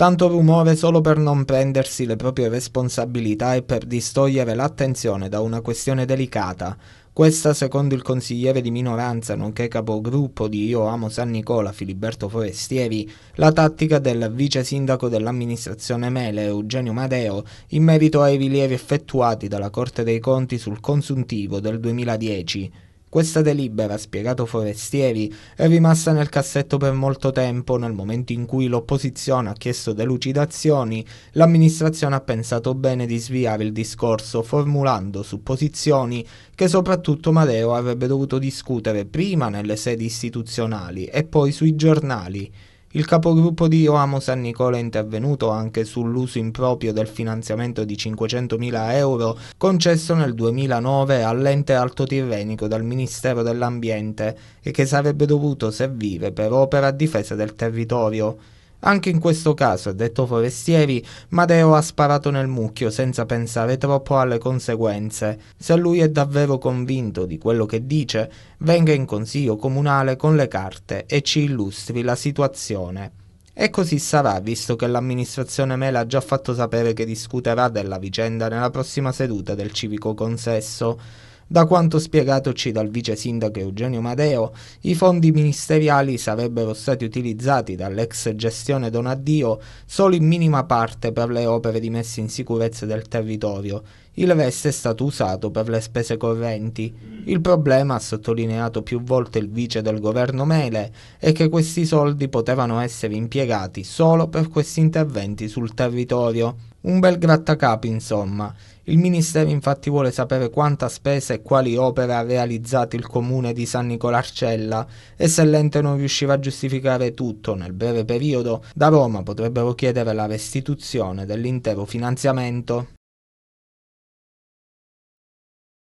Tanto rumore solo per non prendersi le proprie responsabilità e per distogliere l'attenzione da una questione delicata. Questa, secondo il consigliere di minoranza, nonché capogruppo di Io Amo San Nicola, Filiberto Forestieri, la tattica del vice sindaco dell'amministrazione Mele, Eugenio Madeo, in merito ai rilievi effettuati dalla Corte dei Conti sul consuntivo del 2010. Questa delibera, ha spiegato Forestieri, è rimasta nel cassetto per molto tempo. Nel momento in cui l'opposizione ha chiesto delucidazioni, l'amministrazione ha pensato bene di sviare il discorso formulando supposizioni che soprattutto Madeo avrebbe dovuto discutere prima nelle sedi istituzionali e poi sui giornali. Il capogruppo di Oamo San Nicola è intervenuto anche sull'uso improprio del finanziamento di 500.000 euro concesso nel 2009 all'ente alto tirrenico dal Ministero dell'Ambiente e che sarebbe dovuto servire per opera a difesa del territorio. Anche in questo caso, detto Forestieri, Madeo ha sparato nel mucchio senza pensare troppo alle conseguenze. Se lui è davvero convinto di quello che dice, venga in consiglio comunale con le carte e ci illustri la situazione. E così sarà, visto che l'amministrazione Mela ha già fatto sapere che discuterà della vicenda nella prossima seduta del civico consesso. Da quanto spiegatoci dal vice sindaco Eugenio Madeo, i fondi ministeriali sarebbero stati utilizzati dall'ex gestione Donaddio solo in minima parte per le opere di messa in sicurezza del territorio, il resto è stato usato per le spese correnti. Il problema, ha sottolineato più volte il vice del governo Mele, è che questi soldi potevano essere impiegati solo per questi interventi sul territorio. Un bel grattacapo, insomma. Il Ministero infatti vuole sapere quanta spesa e quali opere ha realizzato il comune di San Nicolarcella e se l'ente non riusciva a giustificare tutto nel breve periodo, da Roma potrebbero chiedere la restituzione dell'intero finanziamento.